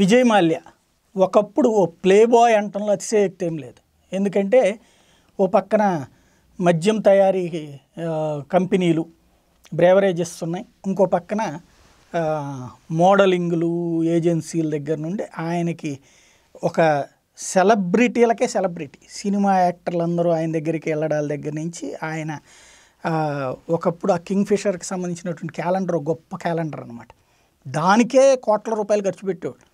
విజయ్ మాల్య ఒకప్పుడు ఓ play boy అంటంలో అతిశయక్తి ఏం లేదు ఎందుకంటే ఓ పక్కన మద్యం తయారీ కంపెనీలు బ్రేవరేజెస్ ఉన్నాయి ఇంకో పక్కన మోడలింగ్లు ఏజెన్సీల దగ్గర నుండి ఆయనకి ఒక సెలబ్రిటీలకే సెలబ్రిటీ సినిమా యాక్టర్లు అందరూ ఆయన దగ్గరికి వెళ్ళడాల దగ్గర నుంచి ఆయన ఒకప్పుడు ఆ కింగ్ ఫిషర్కి సంబంధించినటువంటి క్యాలెండర్ గొప్ప క్యాలెండర్ అనమాట దానికే కోట్ల రూపాయలు ఖర్చు పెట్టేవాడు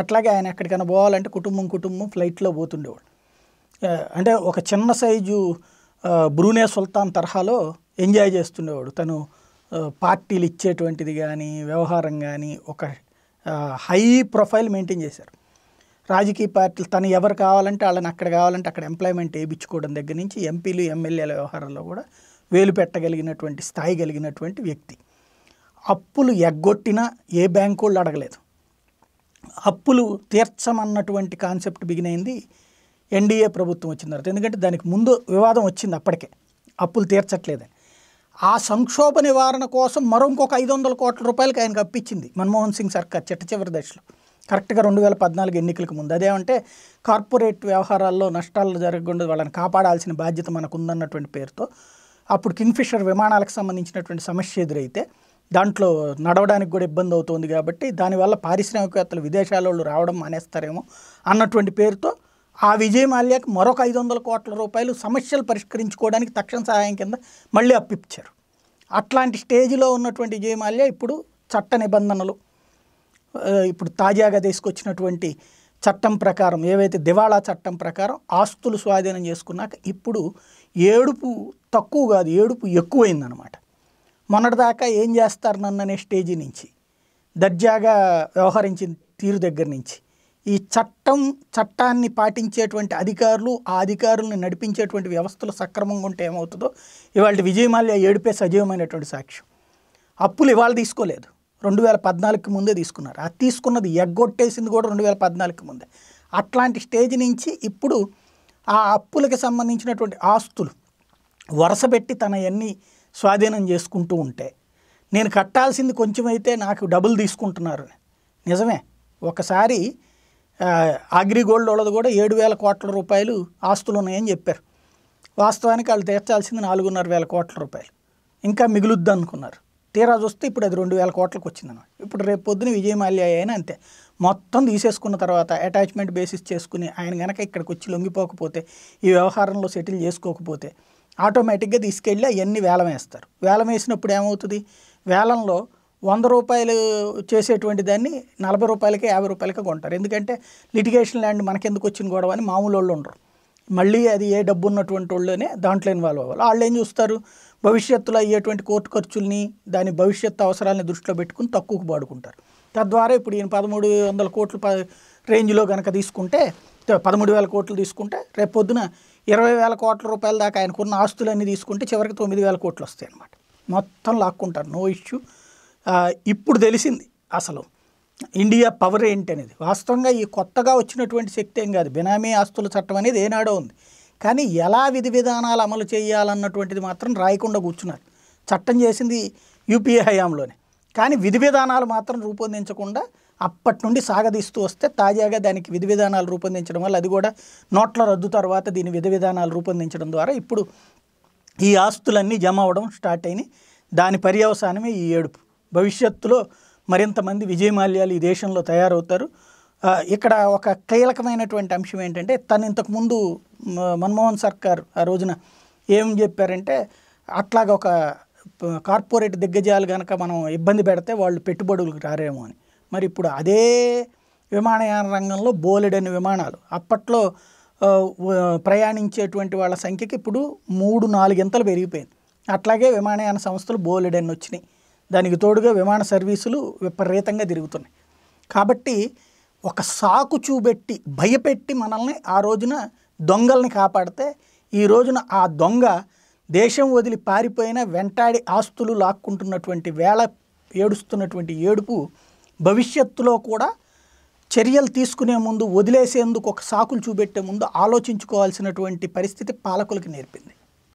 అట్లాగే ఆయన ఎక్కడికైనా పోవాలంటే కుటుంబం కుటుంబం ఫ్లైట్లో పోతుండేవాడు అంటే ఒక చిన్న సైజు బ్రూనే సుల్తాన్ తరహాలో ఎంజాయ్ చేస్తుండేవాడు తను పార్టీలు ఇచ్చేటువంటిది కానీ వ్యవహారం కానీ ఒక హై ప్రొఫైల్ మెయింటైన్ చేశారు రాజకీయ పార్టీలు తను ఎవరు కావాలంటే వాళ్ళని అక్కడ కావాలంటే అక్కడ ఎంప్లాయ్మెంట్ వేయించుకోవడం దగ్గర నుంచి ఎంపీలు ఎమ్మెల్యేల వ్యవహారంలో కూడా వేలు పెట్టగలిగినటువంటి స్థాయి కలిగినటువంటి వ్యక్తి అప్పులు ఎగ్గొట్టినా ఏ బ్యాంకు వాళ్ళు అడగలేదు అప్పులు తీర్చమన్నటువంటి కాన్సెప్ట్ బిగినైంది ఎన్డీఏ ప్రభుత్వం వచ్చిన తర్వాత ఎందుకంటే దానికి ముందు వివాదం వచ్చింది అప్పటికే అప్పులు తీర్చట్లేదని ఆ సంక్షోభ నివారణ కోసం ఇంకొక ఐదు వందల కోట్ల రూపాయలకి ఆయనకు అప్పించింది మన్మోహన్ సింగ్ సర్కార్ చిట్ట చివరి దశలో కరెక్ట్గా రెండు వేల పద్నాలుగు ఎన్నికలకు ముందు అదేమంటే కార్పొరేట్ వ్యవహారాల్లో నష్టాలు జరగకుండా వాళ్ళని కాపాడాల్సిన బాధ్యత మనకు ఉందన్నటువంటి పేరుతో అప్పుడు కింగ్ఫిషర్ విమానాలకు సంబంధించినటువంటి సమస్య ఎదురైతే దాంట్లో నడవడానికి కూడా ఇబ్బంది అవుతుంది కాబట్టి దానివల్ల పారిశ్రామికవేత్తలు విదేశాల వాళ్ళు రావడం మానేస్తారేమో అన్నటువంటి పేరుతో ఆ విజయ మాల్యాకి మరొక ఐదు వందల కోట్ల రూపాయలు సమస్యలు పరిష్కరించుకోవడానికి తక్షణ సహాయం కింద మళ్ళీ అప్పిచ్చారు అట్లాంటి స్టేజ్లో ఉన్నటువంటి విజయ మాల్యా ఇప్పుడు చట్ట నిబంధనలు ఇప్పుడు తాజాగా తీసుకొచ్చినటువంటి చట్టం ప్రకారం ఏవైతే దివాళా చట్టం ప్రకారం ఆస్తులు స్వాధీనం చేసుకున్నాక ఇప్పుడు ఏడుపు తక్కువ కాదు ఏడుపు ఎక్కువైందనమాట మొన్నటిదాకా ఏం చేస్తారు అనే స్టేజీ నుంచి దర్జాగా వ్యవహరించిన తీరు దగ్గర నుంచి ఈ చట్టం చట్టాన్ని పాటించేటువంటి అధికారులు ఆ అధికారులను నడిపించేటువంటి వ్యవస్థలు సక్రమంగా ఉంటే ఏమవుతుందో ఇవాళ విజయమాల్య ఏడుపే సజీవమైనటువంటి సాక్ష్యం అప్పులు ఇవాళ తీసుకోలేదు రెండు వేల పద్నాలుగుకి ముందే తీసుకున్నారు అది తీసుకున్నది ఎగ్గొట్టేసింది కూడా రెండు వేల పద్నాలుగుకి ముందే అట్లాంటి స్టేజ్ నుంచి ఇప్పుడు ఆ అప్పులకు సంబంధించినటువంటి ఆస్తులు వరుసపెట్టి తన ఎన్ని స్వాధీనం చేసుకుంటూ ఉంటే నేను కట్టాల్సింది కొంచెమైతే నాకు డబుల్ తీసుకుంటున్నారు నిజమే ఒకసారి అగ్రిగోల్డ్ వాళ్ళది కూడా ఏడు వేల కోట్ల రూపాయలు ఆస్తులు ఉన్నాయని చెప్పారు వాస్తవానికి వాళ్ళు తీర్చాల్సింది నాలుగున్నర వేల కోట్ల రూపాయలు ఇంకా మిగులుద్ది అనుకున్నారు తీరా చూస్తే ఇప్పుడు అది రెండు వేల కోట్లకు వచ్చిందన్నమాట ఇప్పుడు రేపు పొద్దున విజయమాల్య అయినా అంతే మొత్తం తీసేసుకున్న తర్వాత అటాచ్మెంట్ బేసిస్ చేసుకుని ఆయన కనుక ఇక్కడికి వచ్చి లొంగిపోకపోతే ఈ వ్యవహారంలో సెటిల్ చేసుకోకపోతే ఆటోమేటిక్గా తీసుకెళ్ళి అవన్నీ వేలం వేస్తారు వేలం వేసినప్పుడు ఏమవుతుంది వేలంలో వంద రూపాయలు చేసేటువంటి దాన్ని నలభై రూపాయలకి యాభై రూపాయలకి కొంటారు ఎందుకంటే లిటిగేషన్ ల్యాండ్ మనకెందుకు వచ్చిన గొడవ అని మామూలు వాళ్ళు ఉండరు మళ్ళీ అది ఏ డబ్బు ఉన్నటువంటి వాళ్ళునే దాంట్లో ఇన్వాల్వ్ అవ్వాలి వాళ్ళు ఏం చూస్తారు భవిష్యత్తులో అయ్యేటువంటి కోర్టు ఖర్చుల్ని దాని భవిష్యత్తు అవసరాలని దృష్టిలో పెట్టుకుని తక్కువకు వాడుకుంటారు తద్వారా ఇప్పుడు ఈయన పదమూడు వందల కోట్లు రేంజ్లో కనుక తీసుకుంటే పదమూడు వేల కోట్లు తీసుకుంటే రేపొద్దున ఇరవై వేల కోట్ల రూపాయల దాకా ఆయనకున్న ఆస్తులన్నీ తీసుకుంటే చివరికి తొమ్మిది వేల కోట్లు వస్తాయి అనమాట మొత్తం లాక్కుంటారు నో ఇష్యూ ఇప్పుడు తెలిసింది అసలు ఇండియా పవర్ ఏంటి అనేది వాస్తవంగా ఈ కొత్తగా వచ్చినటువంటి శక్తి ఏం కాదు బినామీ ఆస్తుల చట్టం అనేది ఏనాడో ఉంది కానీ ఎలా విధి విధానాలు అమలు చేయాలన్నటువంటిది మాత్రం రాయకుండా కూర్చున్నారు చట్టం చేసింది యూపీఏ హయాంలోనే కానీ విధి విధానాలు మాత్రం రూపొందించకుండా అప్పటి నుండి సాగదీస్తూ వస్తే తాజాగా దానికి విధి విధానాలు రూపొందించడం వల్ల అది కూడా నోట్ల రద్దు తర్వాత దీని విధి విధానాలు రూపొందించడం ద్వారా ఇప్పుడు ఈ ఆస్తులన్నీ జమ అవడం స్టార్ట్ అయినాయి దాని పర్యవసానమే ఈ ఏడుపు భవిష్యత్తులో మరింతమంది విజయమాల్యాలు ఈ దేశంలో తయారవుతారు ఇక్కడ ఒక కీలకమైనటువంటి అంశం ఏంటంటే తను ఇంతకుముందు మన్మోహన్ సర్కార్ ఆ రోజున ఏం చెప్పారంటే అట్లాగ ఒక కార్పొరేట్ దిగ్గజాలు కనుక మనం ఇబ్బంది పెడితే వాళ్ళు పెట్టుబడులకు రారేమో అని మరి ఇప్పుడు అదే విమానయాన రంగంలో బోలెడని విమానాలు అప్పట్లో ప్రయాణించేటువంటి వాళ్ళ సంఖ్యకి ఇప్పుడు మూడు నాలుగింతలు పెరిగిపోయింది అట్లాగే విమానయాన సంస్థలు బోలెడని వచ్చినాయి దానికి తోడుగా విమాన సర్వీసులు విపరీతంగా తిరుగుతున్నాయి కాబట్టి ఒక సాకు చూపెట్టి భయపెట్టి మనల్ని ఆ రోజున దొంగల్ని కాపాడితే ఈ రోజున ఆ దొంగ దేశం వదిలి పారిపోయిన వెంటాడి ఆస్తులు లాక్కుంటున్నటువంటి వేళ ఏడుస్తున్నటువంటి ఏడుపు భవిష్యత్తులో కూడా చర్యలు తీసుకునే ముందు వదిలేసేందుకు ఒక సాకులు చూపెట్టే ముందు ఆలోచించుకోవాల్సినటువంటి పరిస్థితి పాలకులకు నేర్పింది